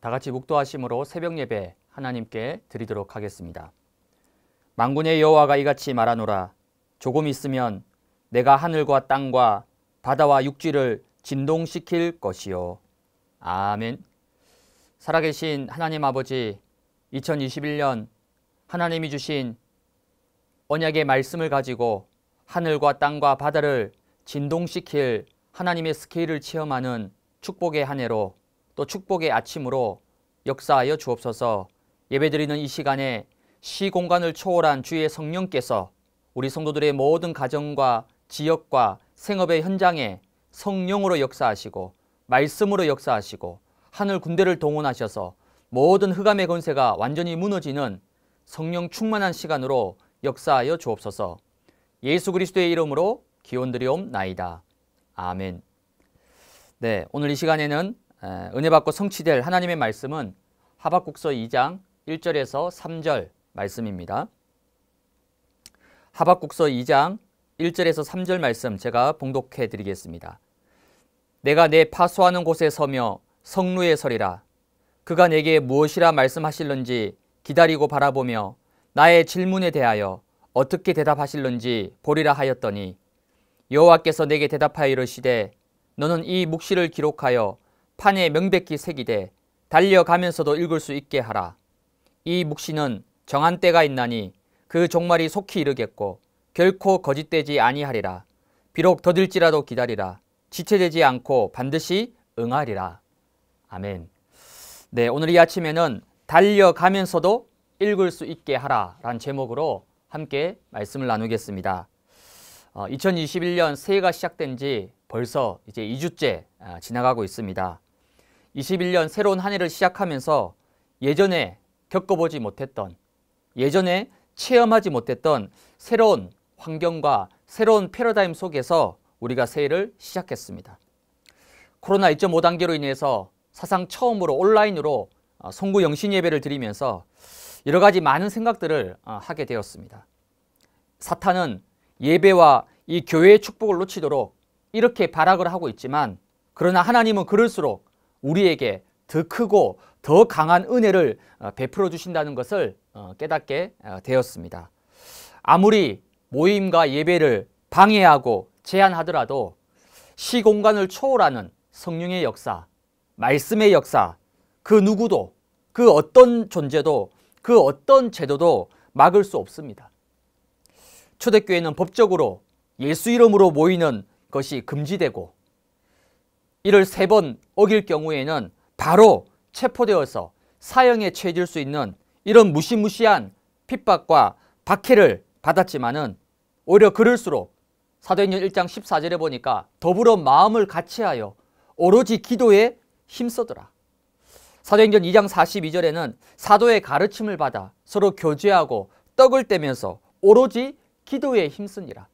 다 같이 묵도하심으로 새벽 예배 하나님께 드리도록 하겠습니다. 망군의 여호와가 이같이 말하노라 조금 있으면 내가 하늘과 땅과 바다와 육지를 진동시킬 것이요. 아멘. 살아계신 하나님 아버지 2021년 하나님이 주신 언약의 말씀을 가지고 하늘과 땅과 바다를 진동시킬 하나님의 스케일을 체험하는 축복의 한 해로 또 축복의 아침으로 역사하여 주옵소서 예배드리는 이 시간에 시공간을 초월한 주의 성령께서 우리 성도들의 모든 가정과 지역과 생업의 현장에 성령으로 역사하시고 말씀으로 역사하시고 하늘 군대를 동원하셔서 모든 흑암의 권세가 완전히 무너지는 성령 충만한 시간으로 역사하여 주옵소서 예수 그리스도의 이름으로 기원드리옵나이다. 아멘. 네, 오늘 이 시간에는 은혜 받고 성취될 하나님의 말씀은 하박국서 2장 1절에서 3절 말씀입니다. 하박국서 2장 1절에서 3절 말씀 제가 봉독해 드리겠습니다. 내가 내 파수하는 곳에 서며 성루에 서리라. 그가 내게 무엇이라 말씀하실는지 기다리고 바라보며 나의 질문에 대하여 어떻게 대답하실는지 보리라 하였더니 여호와께서 내게 대답하여 이르시되 너는 이 묵시를 기록하여 판에 명백히 새기되 달려가면서도 읽을 수 있게 하라. 이 묵시는 정한 때가 있나니 그 종말이 속히 이르겠고 결코 거짓되지 아니하리라. 비록 더딜지라도 기다리라. 지체되지 않고 반드시 응하리라. 아멘. 네, 오늘 이 아침에는 달려가면서도 읽을 수 있게 하라 라는 제목으로 함께 말씀을 나누겠습니다. 2021년 어, 새해가 시작된 지 벌써 이제 2주째 아, 지나가고 있습니다. 21년 새로운 한 해를 시작하면서 예전에 겪어보지 못했던, 예전에 체험하지 못했던 새로운 환경과 새로운 패러다임 속에서 우리가 새해를 시작했습니다. 코로나 2.5 단계로 인해서 사상 처음으로 온라인으로 어, 송구 영신 예배를 드리면서 여러 가지 많은 생각들을 어, 하게 되었습니다. 사탄은 예배와 이 교회의 축복을 놓치도록 이렇게 발악을 하고 있지만 그러나 하나님은 그럴수록 우리에게 더 크고 더 강한 은혜를 어, 베풀어 주신다는 것을 어, 깨닫게 어, 되었습니다. 아무리 모임과 예배를 방해하고 제한하더라도 시공간을 초월하는 성령의 역사, 말씀의 역사, 그 누구도, 그 어떤 존재도, 그 어떤 제도도 막을 수 없습니다. 초대교회는 법적으로 예수 이름으로 모이는 것이 금지되고 이를 세 번 어길 경우에는 바로 체포되어서 사형에 처해질 수 있는 이런 무시무시한 핍박과 박해를 받았지만은 오히려 그럴수록 사도행전 1장 14절에 보니까 더불어 마음을 같이하여 오로지 기도에 힘써더라. 사도행전 2장 42절에는 사도의 가르침을 받아 서로 교제하고 떡을 떼면서 오로지 기도에 힘쓰니라.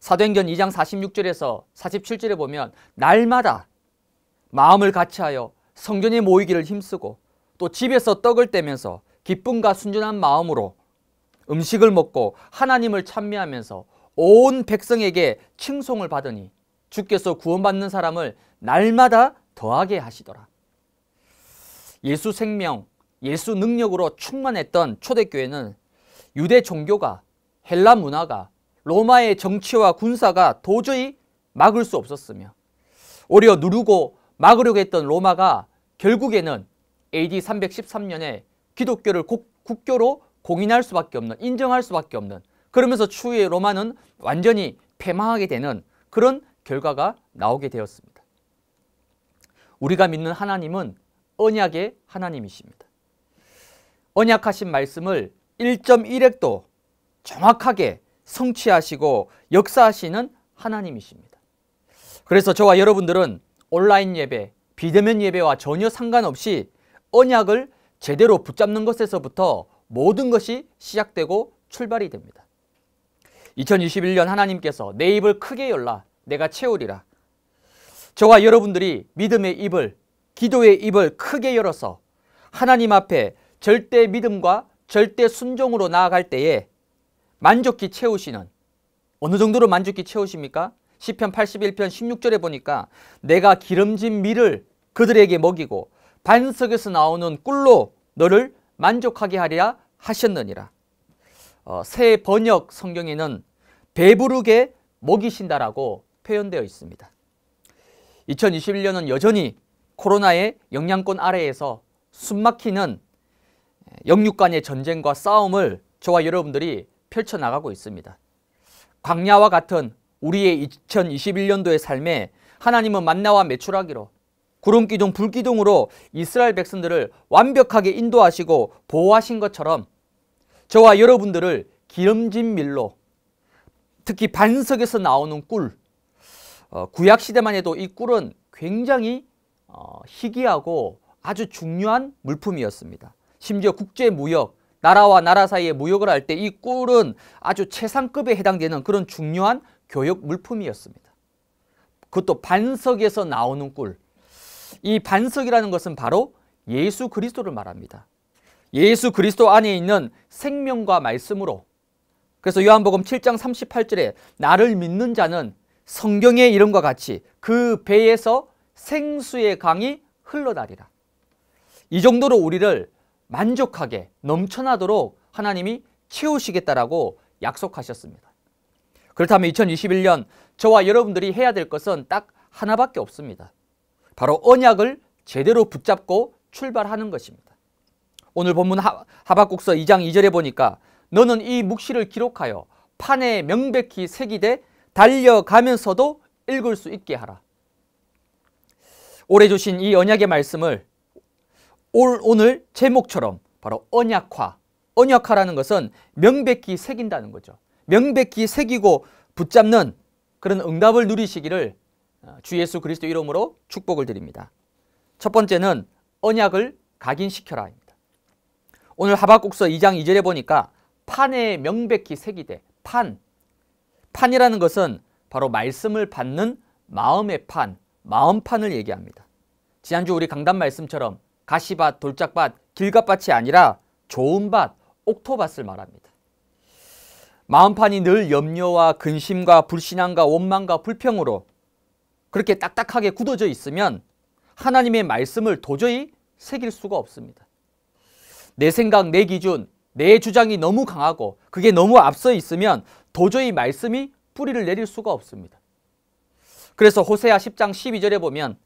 사도행전 2장 46절에서 47절에 보면 날마다 마음을 같이하여 성전에 모이기를 힘쓰고 또 집에서 떡을 떼면서 기쁨과 순전한 마음으로 음식을 먹고 하나님을 찬미하면서 온 백성에게 칭송을 받으니 주께서 구원받는 사람을 날마다 더하게 하시더라. 예수 생명, 예수 능력으로 충만했던 초대교회는 유대 종교가 헬라 문화가 로마의 정치와 군사가 도저히 막을 수 없었으며 오히려 누르고 막으려고 했던 로마가 결국에는 AD 313년에 기독교를 국교로 공인할 수밖에 없는 인정할 수밖에 없는 그러면서 추후에 로마는 완전히 패망하게 되는 그런 결과가 나오게 되었습니다. 우리가 믿는 하나님은 언약의 하나님이십니다. 언약하신 말씀을 1.1핵도 정확하게 성취하시고 역사하시는 하나님이십니다. 그래서 저와 여러분들은 온라인 예배, 비대면 예배와 전혀 상관없이 언약을 제대로 붙잡는 것에서부터 모든 것이 시작되고 출발이 됩니다. 2021년 하나님께서 내 입을 크게 열라 내가 채우리라. 저와 여러분들이 믿음의 입을 기도의 입을 크게 열어서 하나님 앞에 절대 믿음과 절대 순종으로 나아갈 때에 만족히 채우시는 어느 정도로 만족히 채우십니까? 시편 81편 16절에 보니까 내가 기름진 밀을 그들에게 먹이고 반석에서 나오는 꿀로 너를 만족하게 하리라 하셨느니라. 어, 새 번역 성경에는 배부르게 먹이신다라고 표현되어 있습니다. 2021년은 여전히 코로나의 영향권 아래에서 숨막히는 영육간의 전쟁과 싸움을 저와 여러분들이 펼쳐나가고 있습니다. 광야와 같은 우리의 2021년도의 삶에 하나님은 만나와 매출하기로 구름 기둥 불 기둥으로 이스라엘 백성들을 완벽하게 인도하시고 보호하신 것처럼 저와 여러분들을 기름진 밀로 특히 반석에서 나오는 꿀 어, 구약 시대만 해도 이 꿀은 굉장히 어, 희귀하고 아주 중요한 물품이었습니다. 심지어 국제 무역 나라와 나라 사이에 무역을 할 때 이 꿀은 아주 최상급에 해당되는 그런 중요한 교역 물품이었습니다. 그것도 반석에서 나오는 꿀. 이 반석이라는 것은 바로 예수 그리스도를 말합니다. 예수 그리스도 안에 있는 생명과 말씀으로 그래서 요한복음 7장 38절에 나를 믿는 자는 성경의 이름과 같이 그 배에서 생수의 강이 흘러나리라. 이 정도로 우리를 만족하게 넘쳐나도록 하나님이 채우시겠다라고 약속하셨습니다. 그렇다면 2021년 저와 여러분들이 해야 될 것은 딱 하나밖에 없습니다. 바로 언약을 제대로 붙잡고 출발하는 것입니다. 오늘 본문 하, 박국서 2장 2절에 보니까 너는 이 묵시를 기록하여 판에 명백히 새기되 달려가면서도 읽을 수 있게 하라. 올해 주신 이 언약의 말씀을 올, 오늘 제목처럼 바로 언약화. 언약화라는 것은 명백히 새긴다는 거죠. 명백히 새기고 붙잡는 그런 응답을 누리시기를 어, 주 예수 그리스도 이름으로 축복을 드립니다. 첫 번째는 언약을 각인시켜라. 입니다 오늘 하박국서 2장 2절에 보니까 판에 명백히 새기되 판 판이라는 것은 바로 말씀을 받는 마음의 판, 마음판을 얘기합니다. 지난주 우리 강단 말씀처럼 가시밭, 돌짝밭, 길갑밭이 아니라 좋은 밭, 옥토밭을 말합니다. 마음판이 늘 염려와 근심과 불신앙과 원망과 불평으로 그렇게 딱딱하게 굳어져 있으면 하나님의 말씀을 도저히 새길 수가 없습니다. 내 생각, 내 기준, 내 주장이 너무 강하고 그게 너무 앞서 있으면 도저히 말씀이 뿌리를 내릴 수가 없습니다. 그래서 호세아 10장 12절에 보면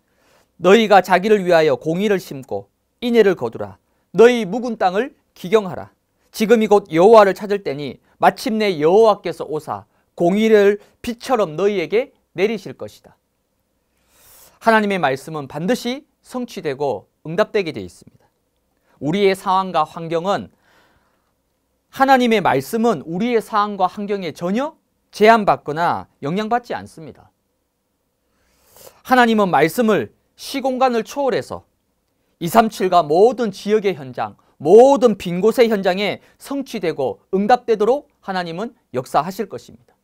너희가 자기를 위하여 공의를 심고 인애를 거두라. 너희 묵은 땅을 기경하라. 지금이 곧 여호와를 찾을 때니 마침내 여호와께서 오사 공의를 빛처럼 너희에게 내리실 것이다. 하나님의 말씀은 반드시 성취되고 응답되게 되어 있습니다. 우리의 상황과 환경은 하나님의 말씀은 우리의 상황과 환경에 전혀 제한받거나 영향받지 않습니다. 하나님은 말씀을 시공간을 초월해서 237과 모든 지역의 현장, 모든 빈 곳의 현장에 성취되고 응답되도록 하나님은 역사하실 것입니다.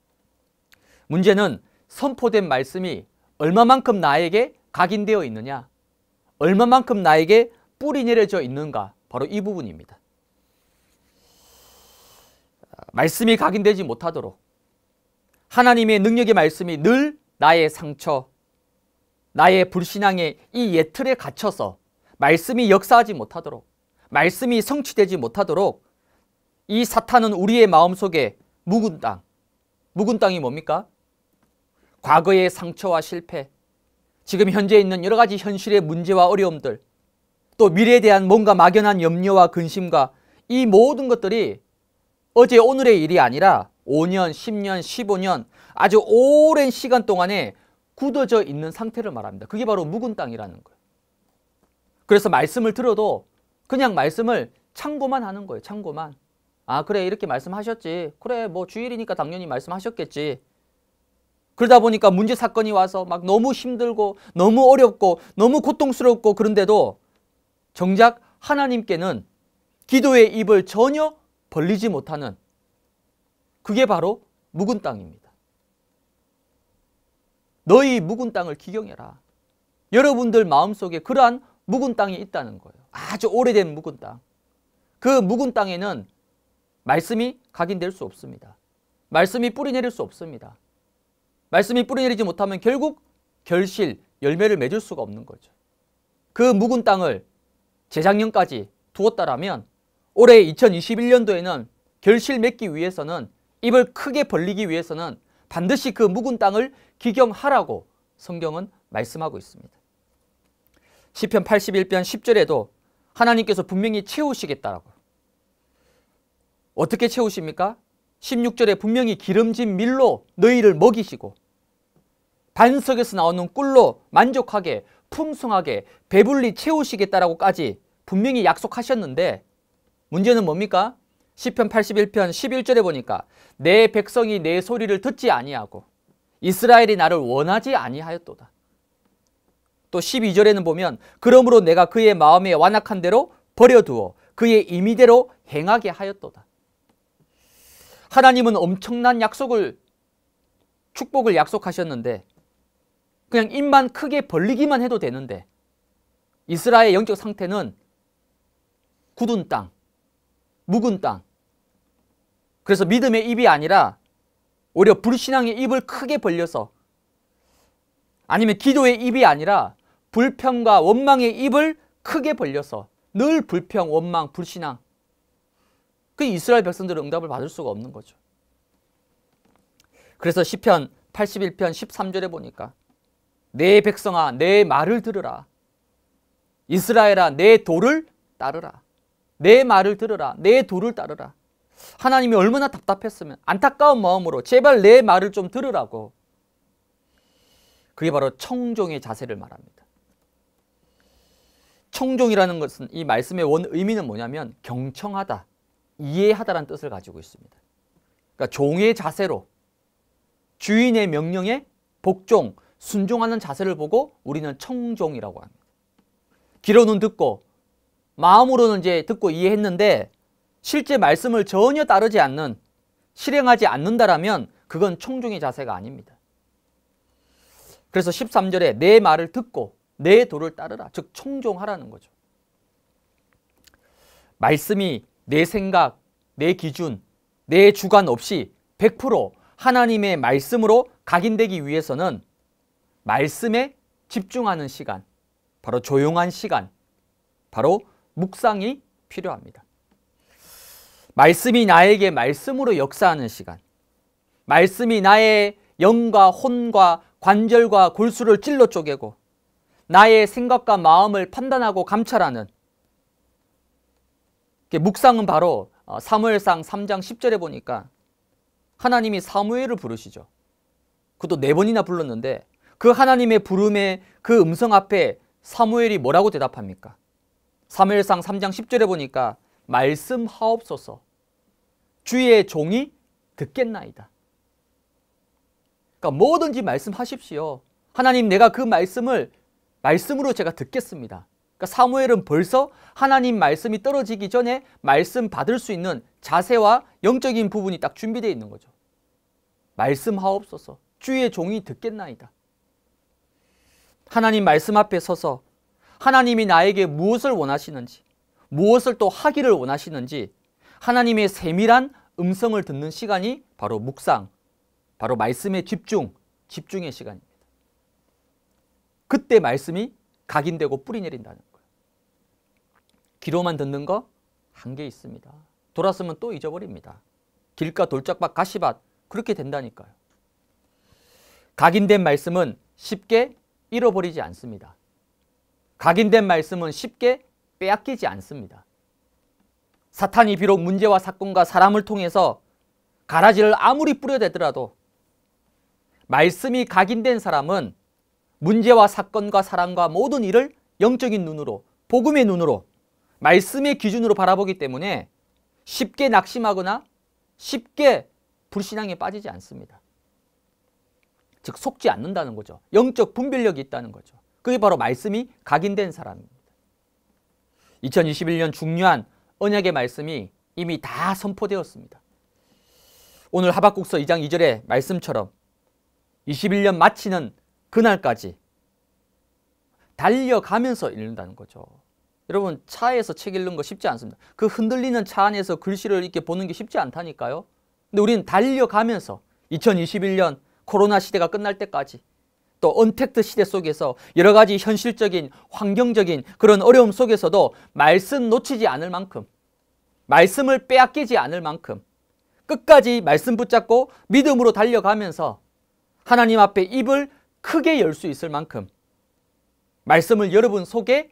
문제는 선포된 말씀이 얼마만큼 나에게 각인되어 있느냐, 얼마만큼 나에게 뿌리 내려져 있는가 바로 이 부분입니다. 말씀이 각인되지 못하도록 하나님의 능력의 말씀이 늘 나의 상처, 나의 불신앙의 이 예틀에 갇혀서 말씀이 역사하지 못하도록 말씀이 성취되지 못하도록 이 사탄은 우리의 마음속에 묵은 땅 묵은 땅이 뭡니까? 과거의 상처와 실패 지금 현재 있는 여러 가지 현실의 문제와 어려움들 또 미래에 대한 뭔가 막연한 염려와 근심과 이 모든 것들이 어제 오늘의 일이 아니라 5년, 10년, 15년 아주 오랜 시간 동안에 굳어져 있는 상태를 말합니다. 그게 바로 묵은 땅이라는 거예요. 그래서 말씀을 들어도 그냥 말씀을 참고만 하는 거예요. 참고만. 아 그래 이렇게 말씀하셨지. 그래 뭐 주일이니까 당연히 말씀하셨겠지. 그러다 보니까 문제 사건이 와서 막 너무 힘들고 너무 어렵고 너무 고통스럽고 그런데도 정작 하나님께는 기도의 입을 전혀 벌리지 못하는 그게 바로 묵은 땅입니다. 너희 묵은 땅을 기경해라. 여러분들 마음속에 그러한 묵은 땅이 있다는 거예요. 아주 오래된 묵은 땅. 그 묵은 땅에는 말씀이 각인될 수 없습니다. 말씀이 뿌리 내릴 수 없습니다. 말씀이 뿌리 내리지 못하면 결국 결실, 열매를 맺을 수가 없는 거죠. 그 묵은 땅을 재작년까지 두었다라면 올해 2021년도에는 결실 맺기 위해서는 입을 크게 벌리기 위해서는 반드시 그 묵은 땅을 기경하라고 성경은 말씀하고 있습니다. 시편 81편 10절에도 하나님께서 분명히 채우시겠다라고. 어떻게 채우십니까? 16절에 분명히 기름진 밀로 너희를 먹이시고 반석에서 나오는 꿀로 만족하게 풍성하게 배불리 채우시겠다라고까지 분명히 약속하셨는데 문제는 뭡니까? 시편 81편 11절에 보니까 내 백성이 내 소리를 듣지 아니하고 이스라엘이 나를 원하지 아니하였도다. 또 12절에는 보면 그러므로 내가 그의 마음에 완악한 대로 버려두어 그의 임의대로 행하게 하였도다. 하나님은 엄청난 약속을 축복을 약속하셨는데 그냥 입만 크게 벌리기만 해도 되는데 이스라엘 영적 상태는 굳은 땅, 묵은 땅. 그래서 믿음의 입이 아니라 오히려 불신앙의 입을 크게 벌려서 아니면 기도의 입이 아니라 불평과 원망의 입을 크게 벌려서 늘 불평, 원망, 불신앙. 그 이스라엘 백성들은 응답을 받을 수가 없는 거죠. 그래서 시편 81편 13절에 보니까 내 백성아 내 말을 들으라. 이스라엘아 내 도를 따르라. 내 말을 들으라. 내 도를 따르라. 하나님이 얼마나 답답했으면 안타까운 마음으로 제발 내 말을 좀 들으라고. 그게 바로 청종의 자세를 말합니다. 청종이라는 것은 이 말씀의 원 의미는 뭐냐면 경청하다, 이해하다라는 뜻을 가지고 있습니다. 그러니까 종의 자세로 주인의 명령에 복종, 순종하는 자세를 보고 우리는 청종이라고 합니다. 귀로는 듣고 마음으로는 이제 듣고 이해했는데 실제 말씀을 전혀 따르지 않는 실행하지 않는다라면 그건 청종의 자세가 아닙니다. 그래서 13절에 내 말을 듣고 내 도를 따르라. 즉 청종하라는 거죠. 말씀이 내 생각, 내 기준, 내 주관 없이 100% 하나님의 말씀으로 각인되기 위해서는 말씀에 집중하는 시간, 바로 조용한 시간, 바로 묵상이 필요합니다. 말씀이 나에게 말씀으로 역사하는 시간, 말씀이 나의 영과 혼과 관절과 골수를 찔러 쪼개고 나의 생각과 마음을 판단하고 감찰하는 묵상은 바로 어, 사무엘상 3장 10절에 보니까 하나님이 사무엘을 부르시죠. 그도네 번이나 불렀는데 그 하나님의 부름에 그 음성 앞에 사무엘이 뭐라고 대답합니까? 사무엘상 3장 10절에 보니까 말씀하옵소서 주의 종이 듣겠나이다. 그러니까 뭐든지 말씀하십시오. 하나님 내가 그 말씀을 말씀으로 제가 듣겠습니다. 그러니까 사무엘은 벌써 하나님 말씀이 떨어지기 전에 말씀 받을 수 있는 자세와 영적인 부분이 딱 준비되어 있는 거죠. 말씀하옵소서 주의 종이 듣겠나이다. 하나님 말씀 앞에 서서 하나님이 나에게 무엇을 원하시는지 무엇을 또 하기를 원하시는지 하나님의 세밀한 음성을 듣는 시간이 바로 묵상, 바로 말씀의 집중, 집중의 시간입니다. 그때 말씀이 각인되고 뿌리 내린다는 거예요. 귀로만 듣는 거 한계 있습니다. 돌았으면 또 잊어버립니다. 길가 돌짝밭 가시밭 그렇게 된다니까요. 각인된 말씀은 쉽게 잃어버리지 않습니다. 각인된 말씀은 쉽게 빼앗기지 않습니다. 사탄이 비록 문제와 사건과 사람을 통해서 가라지를 아무리 뿌려대더라도 말씀이 각인된 사람은 문제와 사건과 사랑과 모든 일을 영적인 눈으로 복음의 눈으로 말씀의 기준으로 바라보기 때문에 쉽게 낙심하거나 쉽게 불신앙에 빠지지 않습니다. 즉 속지 않는다는 거죠. 영적 분별력이 있다는 거죠. 그게 바로 말씀이 각인된 사람입니다. 2021년 중요한 언약의 말씀이 이미 다 선포되었습니다. 오늘 하박국서 2장 2절의 말씀처럼 21년 마치는 그날까지 달려가면서 읽는다는 거죠. 여러분 차에서 책 읽는 거 쉽지 않습니다. 그 흔들리는 차 안에서 글씨를 이렇게 보는 게 쉽지 않다니까요. 근데 우리는 달려가면서 2021년 코로나 시대가 끝날 때까지 또 언택트 시대 속에서 여러 가지 현실적인 환경적인 그런 어려움 속에서도 말씀 놓치지 않을 만큼 말씀을 빼앗기지 않을 만큼 끝까지 말씀 붙잡고 믿음으로 달려가면서 하나님 앞에 입을 크게 열 수 있을 만큼 말씀을 여러분 속에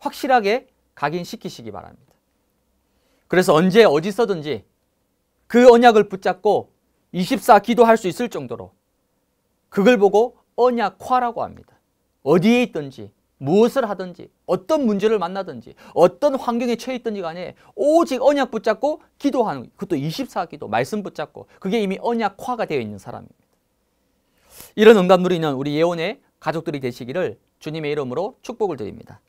확실하게 각인시키시기 바랍니다. 그래서 언제 어디서든지 그 언약을 붙잡고 24 기도할 수 있을 정도로 그걸 보고 언약화라고 합니다. 어디에 있든지 무엇을 하든지 어떤 문제를 만나든지 어떤 환경에 처해 있든지 간에 오직 언약 붙잡고 기도하는 그것도 24 기도 말씀 붙잡고 그게 이미 언약화가 되어 있는 사람입니다. 이런 응답 누리는 우리 예언의 가족들이 되시기를 주님의 이름으로 축복을 드립니다.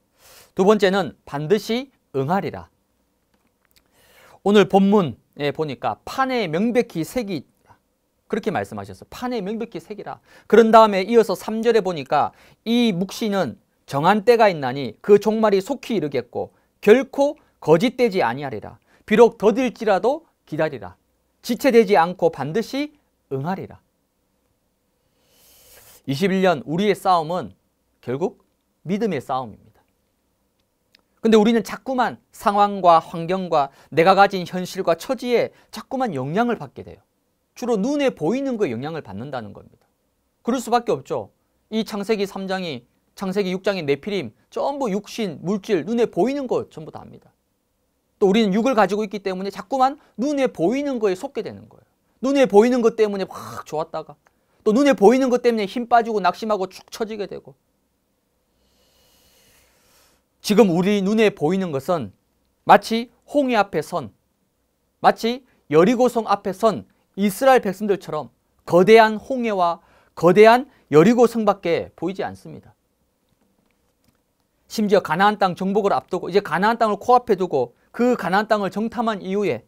두 번째는 반드시 응하리라. 오늘 본문에 보니까 판에 명백히 색이 그렇게 말씀하셨어. 판에 명백히 새기라. 그런 다음에 이어서 3절에 보니까 이 묵시는 정한 때가 있나니 그 종말이 속히 이르겠고 결코 거짓되지 아니하리라. 비록 더딜지라도 기다리라. 지체되지 않고 반드시 응하리라. 21년 우리의 싸움은 결국 믿음의 싸움입니다. 근데 우리는 자꾸만 상황과 환경과 내가 가진 현실과 처지에 자꾸만 영향을 받게 돼요. 주로 눈에 보이는 거에 영향을 받는다는 겁니다. 그럴 수밖에 없죠. 이 창세기 3장이 창세기 6장의 네피림 전부 육신, 물질, 눈에 보이는 것 전부 다 압니다. 또 우리는 육을 가지고 있기 때문에 자꾸만 눈에 보이는 거에 속게 되는 거예요. 눈에 보이는 것 때문에 확 좋았다가 또 눈에 보이는 것 때문에 힘 빠지고 낙심하고 축 처지게 되고 지금 우리 눈에 보이는 것은 마치 홍해 앞에 선 마치 여리고성 앞에 선 이스라엘 백성들처럼 거대한 홍해와 거대한 여리고성밖에 보이지 않습니다. 심지어 가나안 땅 정복을 앞두고 이제 가나안 땅을 코앞에 두고 그 가나안 땅을 정탐한 이후에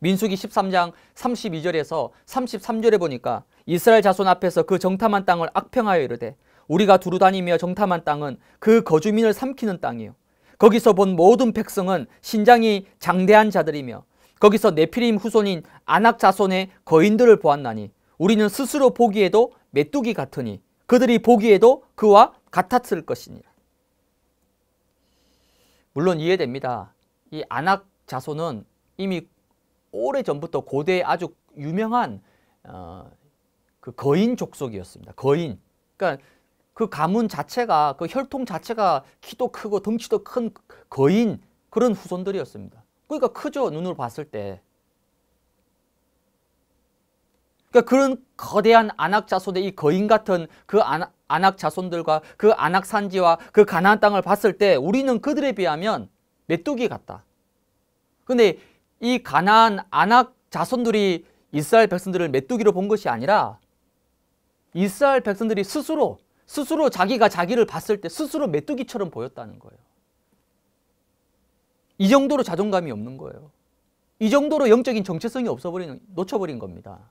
민수기 13장 32절에서 33절에 보니까 이스라엘 자손 앞에서 그 정탐한 땅을 악평하여 이르되 우리가 두루 다니며 정탐한 땅은 그 거주민을 삼키는 땅이요 거기서 본 모든 백성은 신장이 장대한 자들이며 거기서 네피림 후손인 안악 자손의 거인들을 보았나니 우리는 스스로 보기에도 메뚜기 같으니 그들이 보기에도 그와 같았을 것이니라. 물론 이해됩니다. 이 안악 자손은 이미 오래 전부터 고대에 아주 유명한 어, 그 거인 족속이었습니다. 거인. 그러니까 그 가문 자체가 그 혈통 자체가 키도 크고 덩치도 큰 거인 그런 후손들이었습니다. 그러니까 크죠 눈으로 봤을 때. 그러니까 그런 거대한 안악 자손의 이 거인 같은 그 안악 자손들과 그 안악 산지와 그 가나안 땅을 봤을 때 우리는 그들에 비하면 메뚜기 같다. 근데 이가난안악 자손들이 이스라엘 백성들을 메뚜기로 본 것이 아니라 이스라엘 백성들이 스스로 스스로 자기가 자기를 봤을 때 스스로 메뚜기처럼 보였다는 거예요. 이 정도로 자존감이 없는 거예요. 이 정도로 영적인 정체성이 없어버리는 놓쳐버린 겁니다.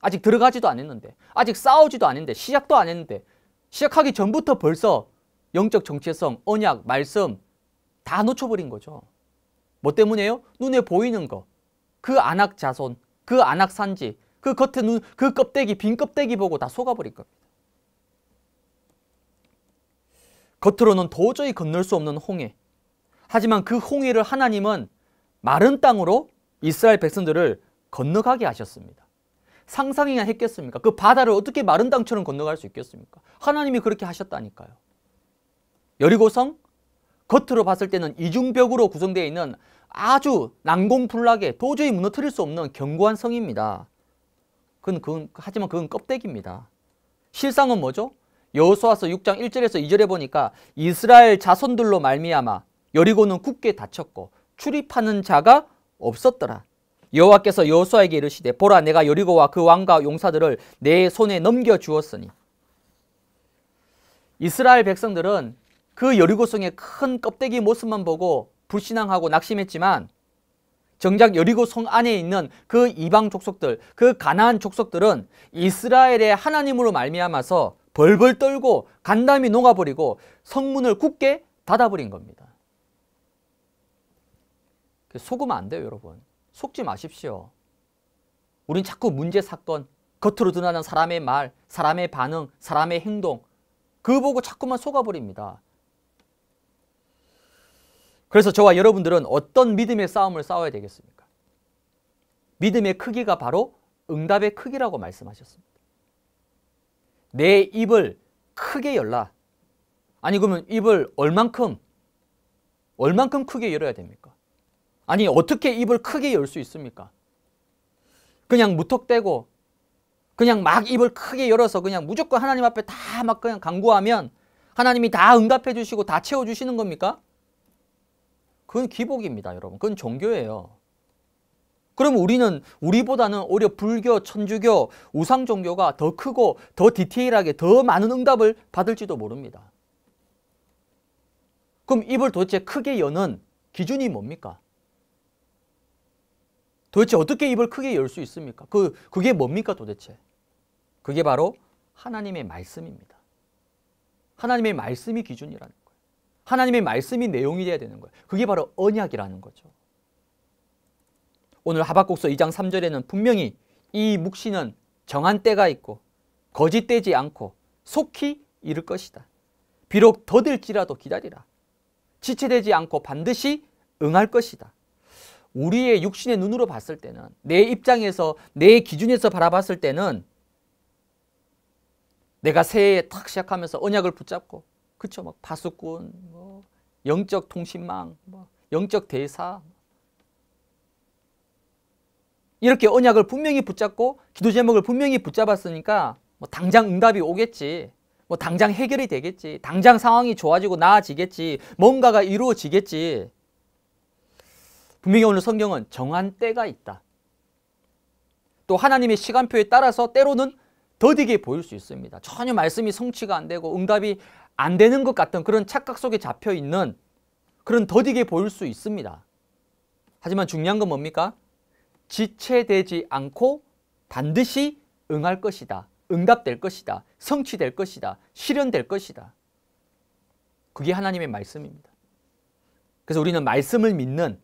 아직 들어가지도 않았는데, 아직 싸우지도 않았는데, 시작도 안 했는데, 시작하기 전부터 벌써 영적 정체성, 언약, 말씀 다 놓쳐버린 거죠. 뭐 때문에요? 눈에 보이는 거. 그 안악 자손, 그 안악 산지, 그 겉에 눈, 그 껍데기, 빈 껍데기 보고 다 속아버릴 겁니다. 겉으로는 도저히 건널 수 없는 홍해. 하지만 그 홍해를 하나님은 마른 땅으로 이스라엘 백성들을 건너가게 하셨습니다. 상상이나 했겠습니까? 그 바다를 어떻게 마른 땅처럼 건너갈 수 있겠습니까? 하나님이 그렇게 하셨다니까요. 여리고성 겉으로 봤을 때는 이중벽으로 구성되어 있는 아주 난공불락에 도저히 무너뜨릴 수 없는 견고한 성입니다. 그건, 그건, 하지만 그건 껍데기입니다. 실상은 뭐죠? 여호수아서 6장 1절에서 2절에 보니까 이스라엘 자손들로 말미암아 여리고는 굳게 닫혔고 출입하는 자가 없었더라. 여호와께서 여호수아에게 이르시되 보라 내가 여리고와 그 왕과 용사들을 내 손에 넘겨 주었으니 이스라엘 백성들은 그 여리고성의 큰 껍데기 모습만 보고 불신앙하고 낙심했지만 정작 여리고 성 안에 있는 그 이방 족속들, 그 가나안 족속들은 이스라엘의 하나님으로 말미암아서 벌벌 떨고 간담이 녹아버리고 성문을 굳게 닫아버린 겁니다. 그 속으면 안 돼요, 여러분. 속지 마십시오. 우린 자꾸 문제 사건, 겉으로 드러나는 사람의 말, 사람의 반응, 사람의 행동, 그 보고 자꾸만 속아버립니다. 그래서 저와 여러분들은 어떤 믿음의 싸움을 싸워야 되겠습니까? 믿음의 크기가 바로 응답의 크기라고 말씀하셨습니다. 내 입을 크게 열라. 아니 그러면 입을 얼만큼 얼만큼 크게 열어야 됩니까? 아니 어떻게 입을 크게 열 수 있습니까? 그냥 무턱대고 그냥 막 입을 크게 열어서 그냥 무조건 하나님 앞에 다 막 그냥 강구하면 하나님이 다 응답해 주시고 다 채워 주시는 겁니까? 그건 기복입니다, 여러분. 그건 종교예요. 그럼 우리는 우리보다는 오히려 불교, 천주교, 우상 종교가 더 크고 더 디테일하게 더 많은 응답을 받을지도 모릅니다. 그럼 입을 도대체 크게 여는 기준이 뭡니까? 도대체 어떻게 입을 크게 열 수 있습니까? 그, 그게 뭡니까 도대체? 그게 바로 하나님의 말씀입니다. 하나님의 말씀이 기준이라는 하나님의 말씀이 내용이 돼야 되는 거예요. 그게 바로 언약이라는 거죠. 오늘 하박국서 2장 3절에는 분명히 이 묵시는 정한 때가 있고 거짓되지 않고 속히 이룰 것이다. 비록 더딜지라도 기다리라. 지체되지 않고 반드시 응할 것이다. 우리의 육신의 눈으로 봤을 때는 내 입장에서 내 기준에서 바라봤을 때는 내가 새해에 탁 시작하면서 언약을 붙잡고 그쵸? 막 파수꾼, 뭐 영적 통신망, 뭐 영적 대사 이렇게 언약을 분명히 붙잡고 기도 제목을 분명히 붙잡았으니까 뭐 당장 응답이 오겠지. 뭐 당장 해결이 되겠지. 당장 상황이 좋아지고 나아지겠지. 뭔가가 이루어지겠지. 분명히 오늘 성경은 정한 때가 있다. 또 하나님의 시간표에 따라서 때로는 더디게 보일 수 있습니다. 전혀 말씀이 성취가 안 되고 응답이 안 되는 것 같은 그런 착각 속에 잡혀 있는 그런 더디게 보일 수 있습니다. 하지만 중요한 건 뭡니까? 지체되지 않고 반드시 응할 것이다. 응답될 것이다. 성취될 것이다. 실현될 것이다. 그게 하나님의 말씀입니다. 그래서 우리는 말씀을 믿는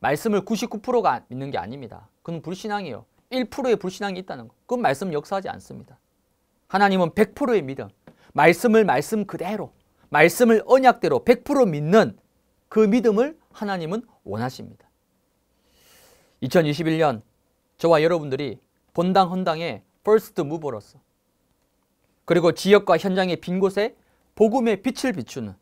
말씀을 99%가 믿는 게 아닙니다. 그건 불신앙이에요. 1%의 불신앙이 있다는 거. 그건 말씀 역사하지 않습니다. 하나님은 100%의 믿음, 말씀을 말씀 그대로, 말씀을 언약대로 100% 믿는 그 믿음을 하나님은 원하십니다. 2021년 저와 여러분들이 본당 헌당의 퍼스트 무버로서 그리고 지역과 현장의 빈 곳에 복음의 빛을 비추는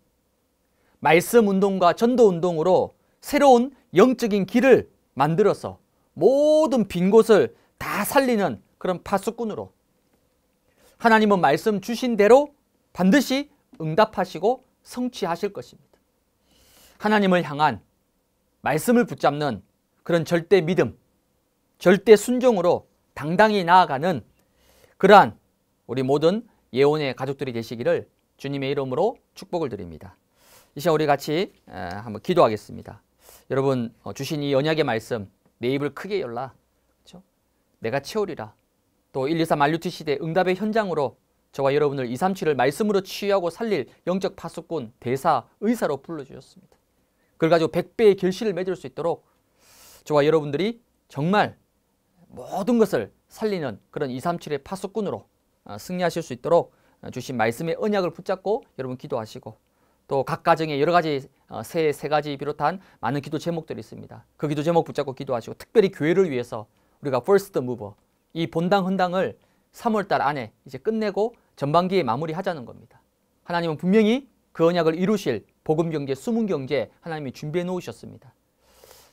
말씀 운동과 전도 운동으로 새로운 영적인 길을 만들어서 모든 빈 곳을 다 살리는 그런 파수꾼으로 하나님은 말씀 주신 대로 반드시 응답하시고 성취하실 것입니다. 하나님을 향한 말씀을 붙잡는 그런 절대 믿음, 절대 순종으로 당당히 나아가는 그러한 우리 모든 예언의 가족들이 되시기를 주님의 이름으로 축복을 드립니다. 이시 우리 같이 한번 기도하겠습니다. 여러분 어, 주신 이 언약의 말씀 내 입을 크게 열라. 그렇죠? 내가 채우리라. 또 1, 2, 3 알류티 시대 응답의 현장으로 저와 여러분을 237을 말씀으로 치유하고 살릴 영적 파수꾼, 대사, 의사로 불러주셨습니다. 그걸 가지고 100배의 결실을 맺을 수 있도록 저와 여러분들이 정말 모든 것을 살리는 그런 237의 파수꾼으로 아, 승리하실 수 있도록 아, 주신 말씀의 언약을 붙잡고 여러분 기도하시고 또 각 가정에 여러 가지 세, 어, 세 가지 비롯한 많은 기도 제목들이 있습니다. 그 기도 제목 붙잡고 기도하시고 특별히 교회를 위해서 우리가 퍼스트 무버 이 본당 헌당을 3월달 안에 이제 끝내고 전반기에 마무리하자는 겁니다. 하나님은 분명히 그 언약을 이루실 복음 경제, 숨은 경제 하나님이 준비해 놓으셨습니다.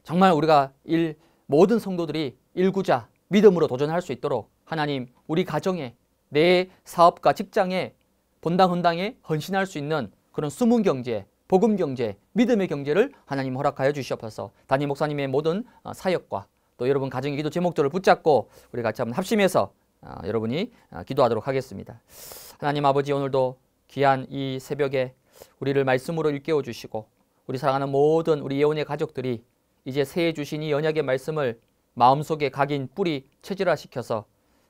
정말 우리가 일, 모든 성도들이 일구자 믿음으로 도전할 수 있도록 하나님 우리 가정에 내 사업과 직장에 본당 헌당에 헌신할 수 있는 그런 숨은 경제, 복음 경제, 믿음의 경제를 하나님 허락하여 주시옵소서. 단임 목사님의 모든 어, 사역과 또 여러분 가정의 기도 제목들을 붙잡고 우리 같이 한번 합심해서 어, 여러분이 어, 기도하도록 하겠습니다. 하나님 아버지 오늘도 귀한 이 새벽에 우리를 말씀으로 일깨워 주시고 우리 사랑하는 모든 우리 예언의 가족들이 이제 새해 주신 이 언약의 말씀을 마음속에 각인 뿌리 체질화시켜서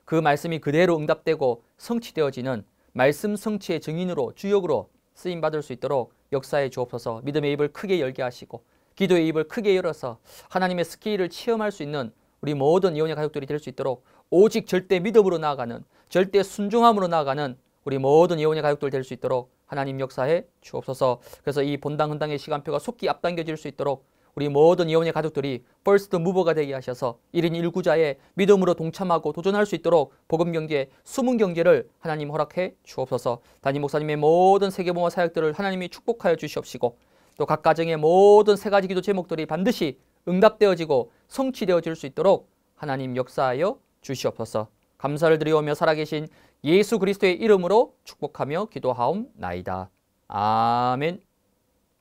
그 말씀이 그대로 응답되고 성취되어지는 말씀 성취의 증인으로 주역으로 쓰임 받을 수 있도록 역사에 주옵소서 믿음의 입을 크게 열게 하시고 기도의 입을 크게 열어서 하나님의 스케일을 체험할 수 있는 우리 모든 이혼의 가족들이 될 수 있도록 오직 절대 믿음으로 나아가는 절대 순종함으로 나아가는 우리 모든 예언의 가족들 될 수 있도록 하나님 역사에 주옵소서. 그래서 이 본당 헌당의 시간표가 속히 앞당겨질 수 있도록 우리 모든 예언의 가족들이 퍼스트 무버가 되게 하셔서 1인 1구자의 믿음으로 동참하고 도전할 수 있도록 복음 경제, 숨은 경제를 하나님 허락해 주옵소서. 담임 목사님의 모든 세계봉화 사역들을 하나님이 축복하여 주시옵시고 또 각 가정의 모든 세 가지 기도 제목들이 반드시 응답되어지고 성취되어질 수 있도록 하나님 역사하여 주시옵소서. 감사를 드리오며 살아계신 예수 그리스도의 이름으로 축복하며 기도하옵나이다. 아멘.